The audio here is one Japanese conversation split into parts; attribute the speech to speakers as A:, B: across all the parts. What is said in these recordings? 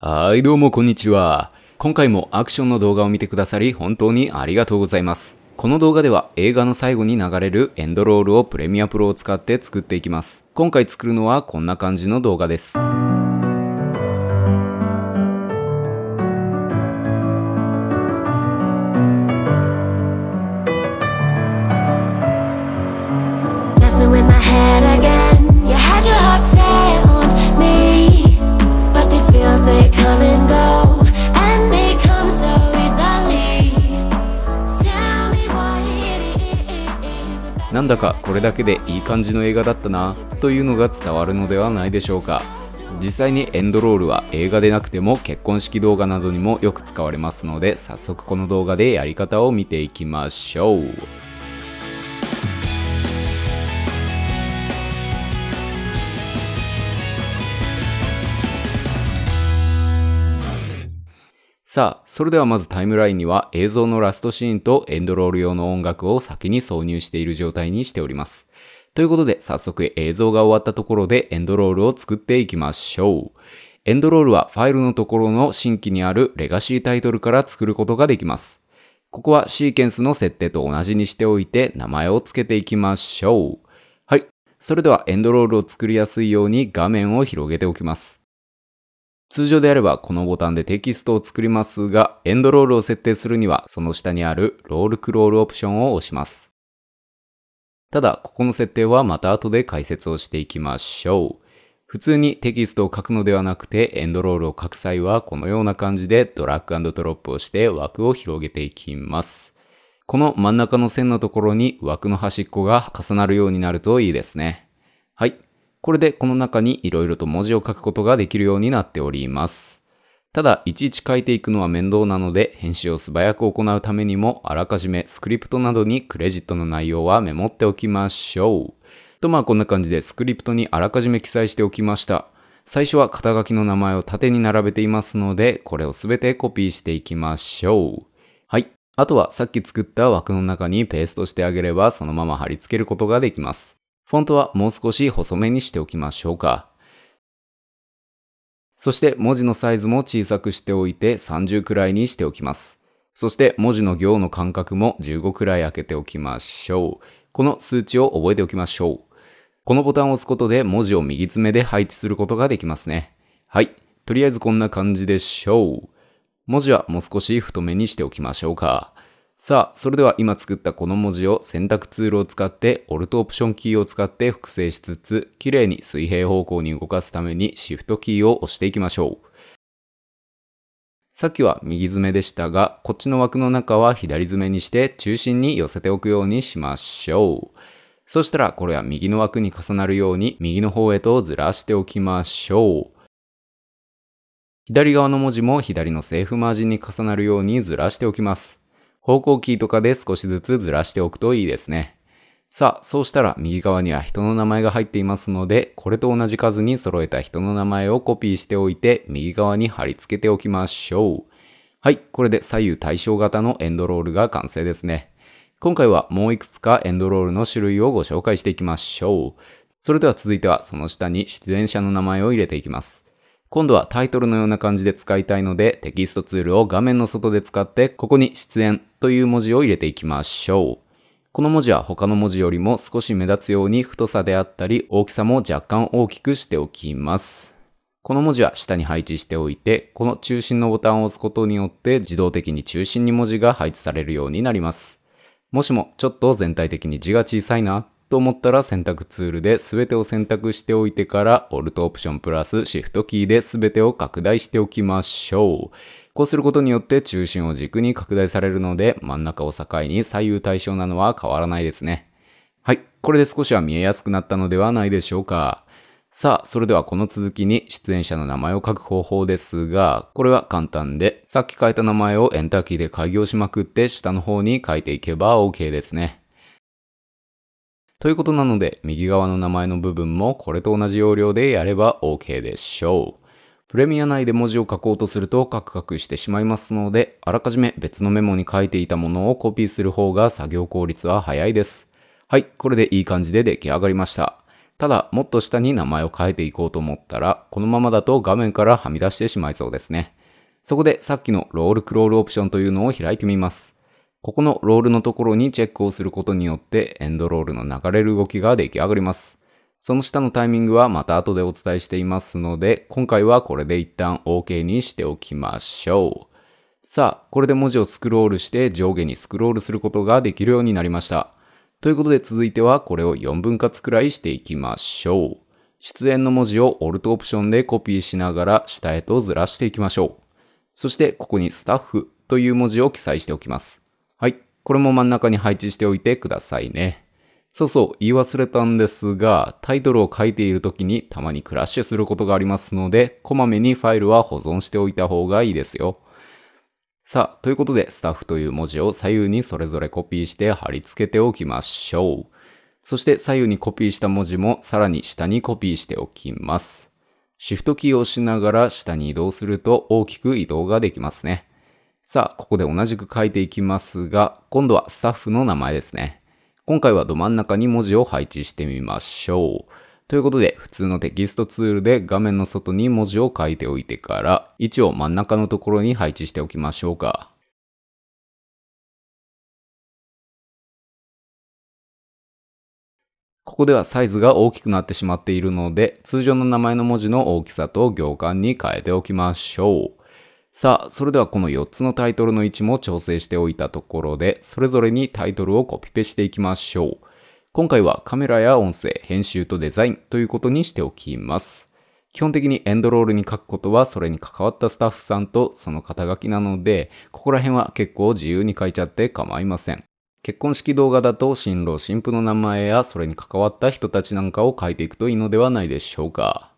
A: はい、どうもこんにちは。今回もアクションの動画を見てくださり本当にありがとうございます。この動画では映画の最後に流れるエンドロールをプレミアプロを使って作っていきます。今回作るのはこんな感じの動画です。なんだかこれだけでいい感じの映画だったなというのが伝わるのではないでしょうか実際にエンドロールは映画でなくても結婚式動画などにもよく使われますので早速この動画でやり方を見ていきましょうさあ、それではまずタイムラインには映像のラストシーンとエンドロール用の音楽を先に挿入している状態にしております。ということで、早速映像が終わったところでエンドロールを作っていきましょう。エンドロールはファイルのところの新規にあるレガシータイトルから作ることができます。ここはシーケンスの設定と同じにしておいて名前を付けていきましょう。はい。それではエンドロールを作りやすいように画面を広げておきます。通常であればこのボタンでテキストを作りますが、エンドロールを設定するにはその下にあるロールクロールオプションを押します。ただ、ここの設定はまた後で解説をしていきましょう。普通にテキストを書くのではなくてエンドロールを書く際はこのような感じでドラッグドロップをして枠を広げていきます。この真ん中の線のところに枠の端っこが重なるようになるといいですね。はい。これでこの中に色々と文字を書くことができるようになっております。ただ、いちいち書いていくのは面倒なので、編集を素早く行うためにも、あらかじめスクリプトなどにクレジットの内容はメモっておきましょう。とまあこんな感じでスクリプトにあらかじめ記載しておきました。最初は肩書きの名前を縦に並べていますので、これをすべてコピーしていきましょう。はい。あとはさっき作った枠の中にペーストしてあげれば、そのまま貼り付けることができます。フォントはもう少し細めにしておきましょうか。そして文字のサイズも小さくしておいて30くらいにしておきます。そして文字の行の間隔も15くらい開けておきましょう。この数値を覚えておきましょう。このボタンを押すことで文字を右爪で配置することができますね。はい。とりあえずこんな感じでしょう。文字はもう少し太めにしておきましょうか。さあ、それでは今作ったこの文字を選択ツールを使って、オルトオプションキーを使って複製しつつ、綺麗に水平方向に動かすためにシフトキーを押していきましょう。さっきは右詰めでしたが、こっちの枠の中は左詰めにして中心に寄せておくようにしましょう。そしたらこれは右の枠に重なるように右の方へとずらしておきましょう。左側の文字も左のセーフマージンに重なるようにずらしておきます。方向キーとかで少しずつずらしておくといいですね。さあ、そうしたら右側には人の名前が入っていますので、これと同じ数に揃えた人の名前をコピーしておいて、右側に貼り付けておきましょう。はい、これで左右対称型のエンドロールが完成ですね。今回はもういくつかエンドロールの種類をご紹介していきましょう。それでは続いてはその下に出演者の名前を入れていきます。今度はタイトルのような感じで使いたいので、テキストツールを画面の外で使って、ここに出演という文字を入れていきましょう。この文字は他の文字よりも少し目立つように太さであったり大きさも若干大きくしておきます。この文字は下に配置しておいて、この中心のボタンを押すことによって自動的に中心に文字が配置されるようになります。もしもちょっと全体的に字が小さいなと思ったら選択ツールで全てを選択しておいてから Alt オプションプラス Shift キーで全てを拡大しておきましょう。こうすることによって中心を軸に拡大されるので真ん中を境に左右対称なのは変わらないですね。はい。これで少しは見えやすくなったのではないでしょうか。さあ、それではこの続きに出演者の名前を書く方法ですが、これは簡単で、さっき書いた名前をエンターキーで開業しまくって下の方に書いていけば OK ですね。ということなので、右側の名前の部分もこれと同じ要領でやれば OK でしょう。プレミア内で文字を書こうとするとカクカクしてしまいますので、あらかじめ別のメモに書いていたものをコピーする方が作業効率は早いです。はい、これでいい感じで出来上がりました。ただ、もっと下に名前を変えていこうと思ったら、このままだと画面からはみ出してしまいそうですね。そこでさっきのロールクロールオプションというのを開いてみます。ここのロールのところにチェックをすることによってエンドロールの流れる動きが出来上がります。その下のタイミングはまた後でお伝えしていますので、今回はこれで一旦 OK にしておきましょう。さあ、これで文字をスクロールして上下にスクロールすることができるようになりました。ということで続いてはこれを4分割くらいしていきましょう。出演の文字を Alt オプションでコピーしながら下へとずらしていきましょう。そしてここにスタッフという文字を記載しておきます。これも真ん中に配置しておいてくださいね。そうそう、言い忘れたんですが、タイトルを書いている時にたまにクラッシュすることがありますので、こまめにファイルは保存しておいた方がいいですよ。さあ、ということで、スタッフという文字を左右にそれぞれコピーして貼り付けておきましょう。そして左右にコピーした文字もさらに下にコピーしておきます。シフトキーを押しながら下に移動すると大きく移動ができますね。さあ、ここで同じく書いていきますが、今度はスタッフの名前ですね。今回はど真ん中に文字を配置してみましょう。ということで、普通のテキストツールで画面の外に文字を書いておいてから、位置を真ん中のところに配置しておきましょうか。ここではサイズが大きくなってしまっているので、通常の名前の文字の大きさと行間に変えておきましょう。さあ、それではこの4つのタイトルの位置も調整しておいたところで、それぞれにタイトルをコピペしていきましょう。今回はカメラや音声、編集とデザインということにしておきます。基本的にエンドロールに書くことはそれに関わったスタッフさんとその肩書きなので、ここら辺は結構自由に書いちゃって構いません。結婚式動画だと新郎新婦の名前やそれに関わった人たちなんかを書いていくといいのではないでしょうか。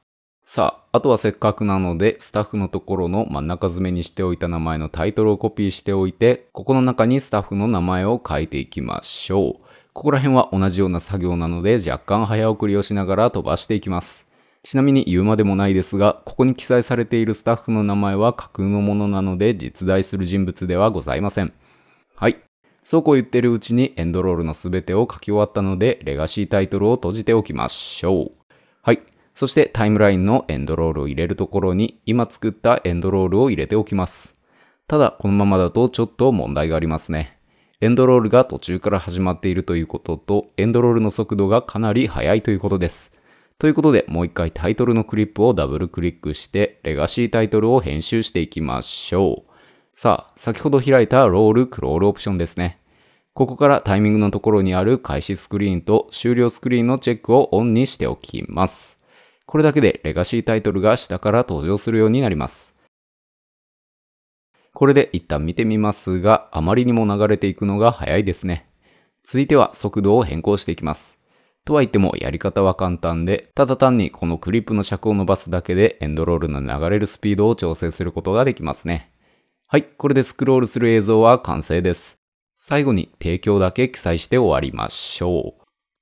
A: さあ、あとはせっかくなので、スタッフのところの真ん中詰めにしておいた名前のタイトルをコピーしておいて、ここの中にスタッフの名前を書いていきましょう。ここら辺は同じような作業なので、若干早送りをしながら飛ばしていきます。ちなみに言うまでもないですが、ここに記載されているスタッフの名前は架空のものなので、実在する人物ではございません。はい。そうこう言ってるうちにエンドロールのすべてを書き終わったので、レガシータイトルを閉じておきましょう。はい。そしてタイムラインのエンドロールを入れるところに今作ったエンドロールを入れておきます。ただこのままだとちょっと問題がありますね。エンドロールが途中から始まっているということと、エンドロールの速度がかなり速いということです。ということで、もう一回タイトルのクリップをダブルクリックして、レガシータイトルを編集していきましょう。さあ、先ほど開いたロールクロールオプションですね。ここからタイミングのところにある開始スクリーンと終了スクリーンのチェックをオンにしておきます。これだけでレガシータイトルが下から登場するようになります。これで一旦見てみますが、あまりにも流れていくのが早いですね。続いては速度を変更していきます。とは言ってもやり方は簡単で、ただ単にこのクリップの尺を伸ばすだけでエンドロールの流れるスピードを調整することができますね。はい、これでスクロールする映像は完成です。最後に提供だけ記載して終わりましょう。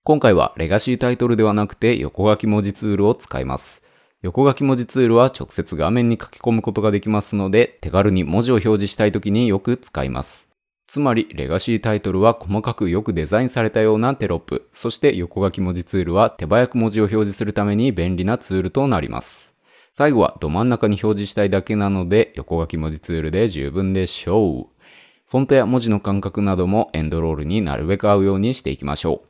A: 今回はレガシータイトルではなくて横書き文字ツールを使います。横書き文字ツールは直接画面に書き込むことができますので、手軽に文字を表示したい時によく使います。つまり、レガシータイトルは細かくよくデザインされたようなテロップ、そして横書き文字ツールは手早く文字を表示するために便利なツールとなります。最後はど真ん中に表示したいだけなので、横書き文字ツールで十分でしょう。フォントや文字の間隔などもエンドロールになるべく合うようにしていきましょう。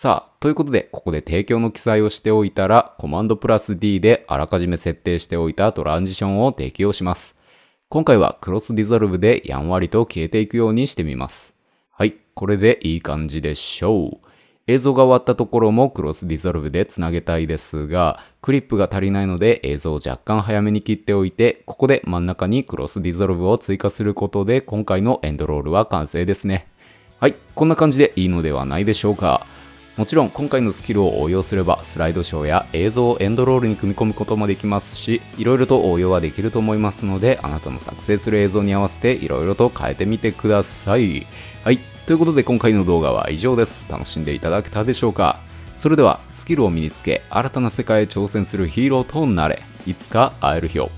A: さあ、ということで、ここで提供の記載をしておいたら、コマンドプラス D であらかじめ設定しておいたトランジションを適用します。今回はクロスディゾルブでやんわりと消えていくようにしてみます。はい、これでいい感じでしょう。映像が終わったところもクロスディゾルブでつなげたいですが、クリップが足りないので映像を若干早めに切っておいて、ここで真ん中にクロスディゾルブを追加することで今回のエンドロールは完成ですね。はい、こんな感じでいいのではないでしょうか。もちろん今回のスキルを応用すればスライドショーや映像をエンドロールに組み込むこともできますしいろいろと応用はできると思いますのであなたの作成する映像に合わせていろいろと変えてみてくださいはいということで今回の動画は以上です楽しんでいただけたでしょうかそれではスキルを身につけ新たな世界へ挑戦するヒーローとなれいつか会える日を